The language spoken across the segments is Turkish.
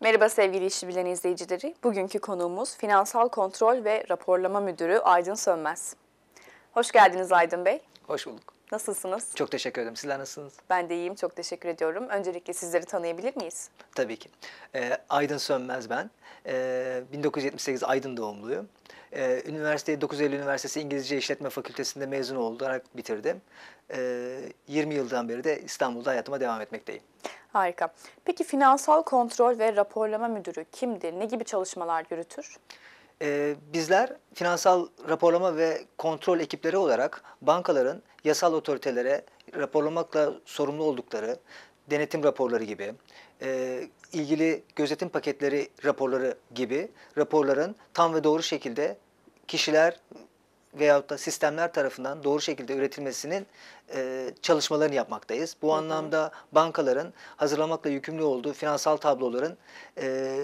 Merhaba sevgili işi bilen izleyicileri. Bugünkü konuğumuz Finansal Kontrol ve Raporlama Müdürü Aydın Sönmez. Hoş geldiniz Aydın Bey. Hoş bulduk. Nasılsınız? Çok teşekkür ederim. Sizler nasılsınız? Ben de iyiyim. Çok teşekkür ediyorum. Öncelikle sizleri tanıyabilir miyiz? Tabii ki. E, Aydın Sönmez ben. E, ee, 1978 Aydın doğumluyum. E, üniversiteyi 9 Eylül Üniversitesi İngilizce İşletme Fakültesi'nde mezun olarak bitirdim. E, 20 yıldan beri de İstanbul'da hayatıma devam etmekteyim. Harika. Peki Finansal Kontrol ve Raporlama Müdürü kimdir? Ne gibi çalışmalar yürütür? Ee, bizler finansal raporlama ve kontrol ekipleri olarak bankaların yasal otoritelere raporlamakla sorumlu oldukları denetim raporları gibi, e, ilgili gözetim paketleri raporları gibi raporların tam ve doğru şekilde kişiler veyahut da sistemler tarafından doğru şekilde üretilmesinin e, çalışmalarını yapmaktayız. Bu hı hı. anlamda bankaların hazırlamakla yükümlü olduğu finansal tabloların e,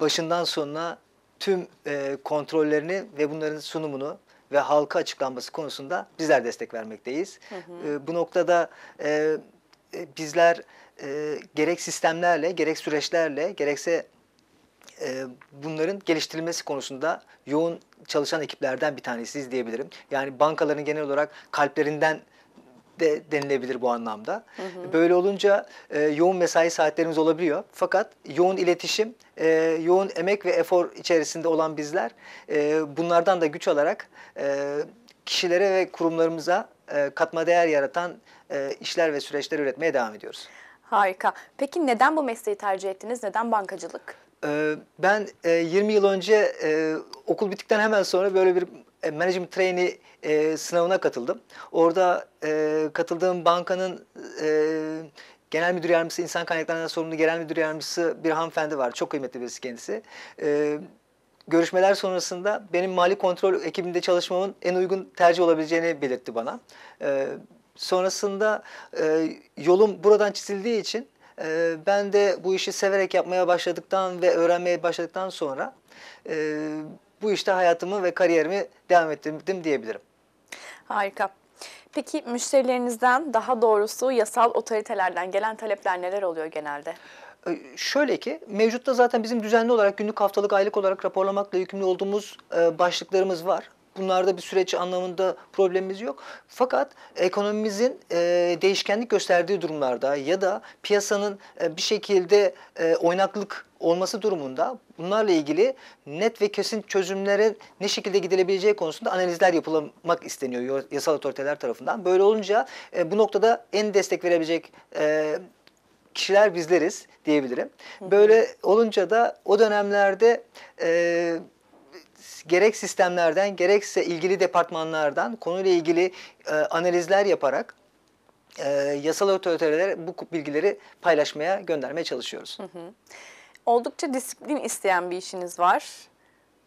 başından sonuna tüm e, kontrollerini ve bunların sunumunu ve halka açıklanması konusunda bizler destek vermekteyiz. Hı hı. E, bu noktada e, e, bizler e, gerek sistemlerle, gerek süreçlerle, gerekse e, bunların geliştirilmesi konusunda yoğun çalışan ekiplerden bir tanesiyiz diyebilirim. Yani bankaların genel olarak kalplerinden de denilebilir bu anlamda. Hı hı. Böyle olunca e, yoğun mesai saatlerimiz olabiliyor. Fakat yoğun iletişim, e, yoğun emek ve efor içerisinde olan bizler e, bunlardan da güç alarak e, kişilere ve kurumlarımıza e, katma değer yaratan e, işler ve süreçler üretmeye devam ediyoruz. Harika. Peki neden bu mesleği tercih ettiniz? Neden bankacılık? E, ben 20 e, yıl önce e, okul bittikten hemen sonra böyle bir e, management trainee e, sınavına katıldım. Orada e, katıldığım bankanın e, Genel Müdür Yardımcısı, insan Kaynaklarından sorumlu Genel Müdür Yardımcısı bir hanımefendi var. Çok kıymetli birisi kendisi. E, görüşmeler sonrasında benim mali kontrol ekibinde çalışmamın en uygun tercih olabileceğini belirtti bana. E, sonrasında e, yolum buradan çizildiği için e, ben de bu işi severek yapmaya başladıktan ve öğrenmeye başladıktan sonra... E, bu işte hayatımı ve kariyerimi devam ettirdim diyebilirim. Harika. Peki müşterilerinizden daha doğrusu yasal otoritelerden gelen talepler neler oluyor genelde? Ee, şöyle ki mevcutta zaten bizim düzenli olarak günlük haftalık aylık olarak raporlamakla yükümlü olduğumuz e, başlıklarımız var. Bunlarda bir süreç anlamında problemimiz yok. Fakat ekonomimizin e, değişkenlik gösterdiği durumlarda ya da piyasanın e, bir şekilde e, oynaklık olması durumunda bunlarla ilgili net ve kesin çözümlere ne şekilde gidilebileceği konusunda analizler yapılmak isteniyor yasal otoriteler tarafından. Böyle olunca e, bu noktada en destek verebilecek e, kişiler bizleriz diyebilirim. Böyle olunca da o dönemlerde... E, gerek sistemlerden gerekse ilgili departmanlardan konuyla ilgili e, analizler yaparak e, yasal otoritelere bu bilgileri paylaşmaya, göndermeye çalışıyoruz. Hı hı. Oldukça disiplin isteyen bir işiniz var.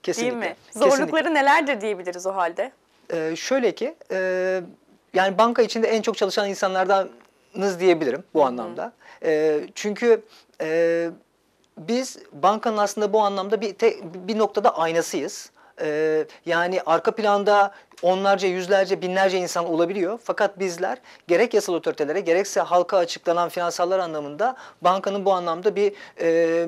Kesinlikle. Değil mi? Zorlukları Kesinlikle. nelerdir diyebiliriz o halde? Ee, şöyle ki, e, yani banka içinde en çok çalışan insanlardanız diyebilirim bu Hı-hı. anlamda. E, çünkü... E, biz bankanın aslında bu anlamda bir, te, bir noktada aynasıyız. Ee, yani arka planda onlarca, yüzlerce, binlerce insan olabiliyor. Fakat bizler gerek yasal otoritelere gerekse halka açıklanan finansallar anlamında bankanın bu anlamda bir e,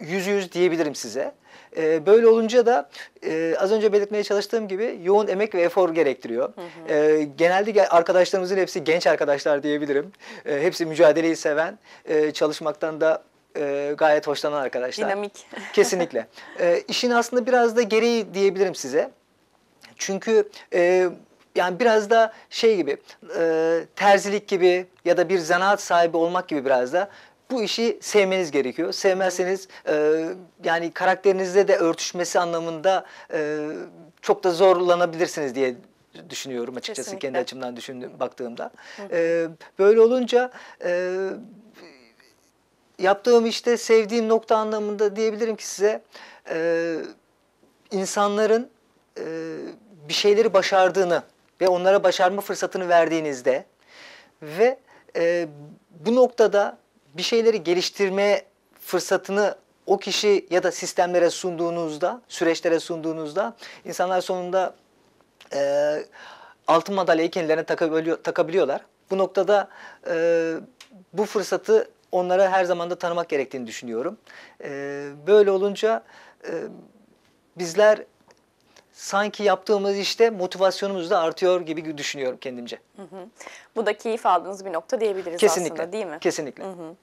yüz yüz diyebilirim size. E, böyle olunca da e, az önce belirtmeye çalıştığım gibi yoğun emek ve efor gerektiriyor. Hı hı. E, genelde arkadaşlarımızın hepsi genç arkadaşlar diyebilirim. E, hepsi mücadeleyi seven, e, çalışmaktan da e, gayet hoşlanan arkadaşlar. Dinamik. Kesinlikle. E, işin aslında biraz da gereği diyebilirim size. Çünkü e, yani biraz da şey gibi e, terzilik gibi ya da bir zanaat sahibi olmak gibi biraz da bu işi sevmeniz gerekiyor. Sevmezseniz e, yani karakterinizle de örtüşmesi anlamında e, çok da zorlanabilirsiniz diye düşünüyorum açıkçası Kesinlikle. kendi açımdan düşündüğüm baktığımda. E, böyle olunca e, yaptığım işte sevdiğim nokta anlamında diyebilirim ki size e, insanların e, bir şeyleri başardığını ve onlara başarma fırsatını verdiğinizde ve e, bu noktada bir şeyleri geliştirme fırsatını o kişi ya da sistemlere sunduğunuzda, süreçlere sunduğunuzda insanlar sonunda e, altın madalyayı kendilerine takabiliyorlar. Bu noktada e, bu fırsatı onlara her zaman da tanımak gerektiğini düşünüyorum. E, böyle olunca e, bizler sanki yaptığımız işte motivasyonumuz da artıyor gibi düşünüyorum kendimce. Hı hı. Bu da keyif aldığınız bir nokta diyebiliriz kesinlikle, aslında değil mi? Kesinlikle. Hı hı.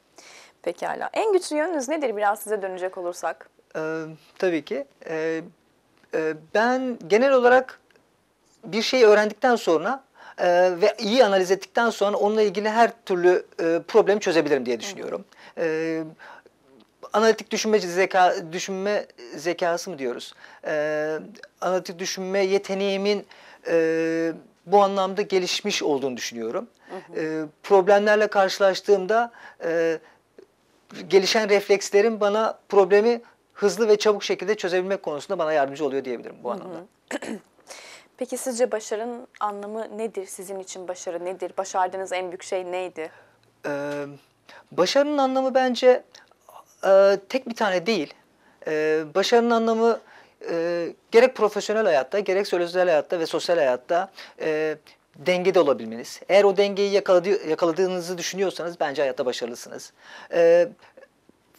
Pekala. En güçlü yönünüz nedir biraz size dönecek olursak? Ee, tabii ki. Ee, e, ben genel olarak bir şey öğrendikten sonra e, ve iyi analiz ettikten sonra onunla ilgili her türlü e, problemi çözebilirim diye düşünüyorum. Evet analitik düşünme zeka düşünme zekası mı diyoruz? Ee, analitik düşünme yeteneğimin e, bu anlamda gelişmiş olduğunu düşünüyorum. Hı hı. Ee, problemlerle karşılaştığımda e, gelişen reflekslerim bana problemi hızlı ve çabuk şekilde çözebilmek konusunda bana yardımcı oluyor diyebilirim bu anlamda. Hı hı. Peki sizce başarının anlamı nedir? Sizin için başarı nedir? Başardığınız en büyük şey neydi? Ee, başarının anlamı bence e, tek bir tane değil. Ee, başarının anlamı e, gerek profesyonel hayatta, gerek sosyal hayatta ve sosyal hayatta e, dengede olabilmeniz. Eğer o dengeyi yakaladı, yakaladığınızı düşünüyorsanız bence hayatta başarılısınız. E,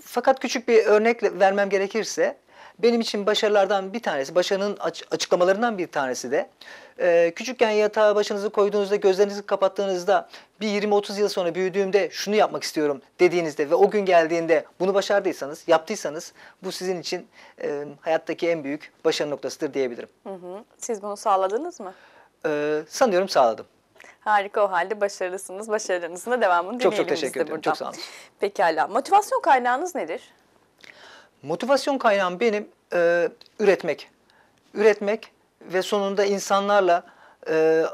fakat küçük bir örnek vermem gerekirse benim için başarılardan bir tanesi, başarının açıklamalarından bir tanesi de e, küçükken yatağa başınızı koyduğunuzda, gözlerinizi kapattığınızda bir 20-30 yıl sonra büyüdüğümde şunu yapmak istiyorum dediğinizde ve o gün geldiğinde bunu başardıysanız, yaptıysanız bu sizin için e, hayattaki en büyük başarı noktasıdır diyebilirim. Hı hı. Siz bunu sağladınız mı? E, sanıyorum sağladım. Harika o halde başarılısınız. Başarılarınızın da devamını dileyelim çok, çok teşekkür ederim. Çok sağ olun. Pekala. Motivasyon kaynağınız nedir? Motivasyon kaynağım benim e, üretmek. Üretmek ve sonunda insanlarla e,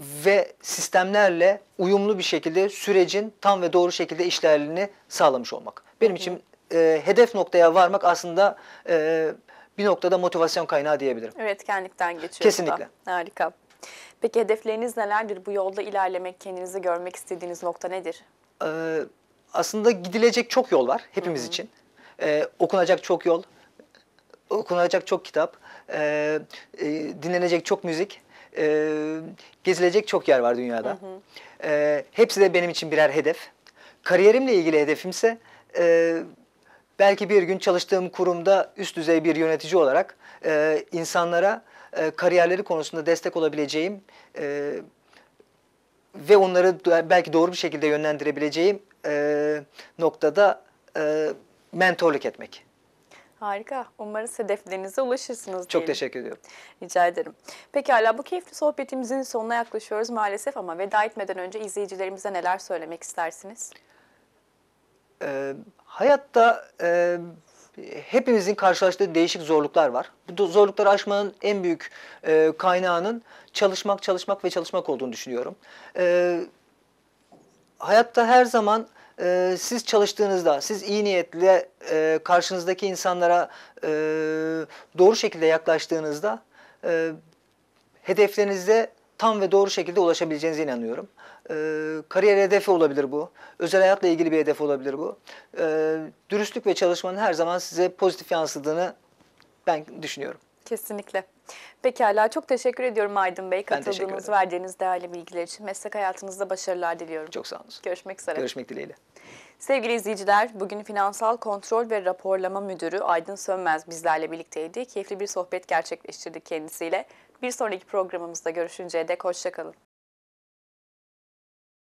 ve sistemlerle uyumlu bir şekilde sürecin tam ve doğru şekilde işlerliğini sağlamış olmak. Benim için e, hedef noktaya varmak aslında e, bir noktada motivasyon kaynağı diyebilirim. Üretkenlikten geçiyor. Kesinlikle. Da. Harika. Peki hedefleriniz nelerdir? Bu yolda ilerlemek, kendinizi görmek istediğiniz nokta nedir? Ee, aslında gidilecek çok yol var hepimiz Hı-hı. için. E, okunacak çok yol, okunacak çok kitap, e, e, dinlenecek çok müzik, e, gezilecek çok yer var dünyada. Hı hı. E, hepsi de benim için birer hedef. Kariyerimle ilgili hedefimse e, belki bir gün çalıştığım kurumda üst düzey bir yönetici olarak e, insanlara e, kariyerleri konusunda destek olabileceğim e, ve onları belki doğru bir şekilde yönlendirebileceğim e, noktada e, mentorluk etmek. Harika. Umarız hedeflerinize ulaşırsınız. Çok diyelim. teşekkür ediyorum. Rica ederim. Pekala bu keyifli sohbetimizin sonuna yaklaşıyoruz maalesef ama veda etmeden önce izleyicilerimize neler söylemek istersiniz? Ee, hayatta e, hepimizin karşılaştığı değişik zorluklar var. Bu zorlukları aşmanın en büyük e, kaynağının çalışmak, çalışmak ve çalışmak olduğunu düşünüyorum. E, hayatta her zaman e, siz çalıştığınızda, siz iyi niyetle e, karşınızdaki insanlara e, doğru şekilde yaklaştığınızda e, hedeflerinize tam ve doğru şekilde ulaşabileceğinize inanıyorum. E, kariyer hedefi olabilir bu. Özel hayatla ilgili bir hedef olabilir bu. E, dürüstlük ve çalışmanın her zaman size pozitif yansıdığını ben düşünüyorum. Kesinlikle. Pekala çok teşekkür ediyorum Aydın Bey katıldığınız, verdiğiniz değerli bilgiler için. Meslek hayatınızda başarılar diliyorum. Çok sağ olun. Görüşmek üzere. Görüşmek dileğiyle. Sevgili izleyiciler, bugün Finansal Kontrol ve Raporlama Müdürü Aydın Sönmez bizlerle birlikteydi. Keyifli bir sohbet gerçekleştirdik kendisiyle. Bir sonraki programımızda görüşünceye dek hoşçakalın.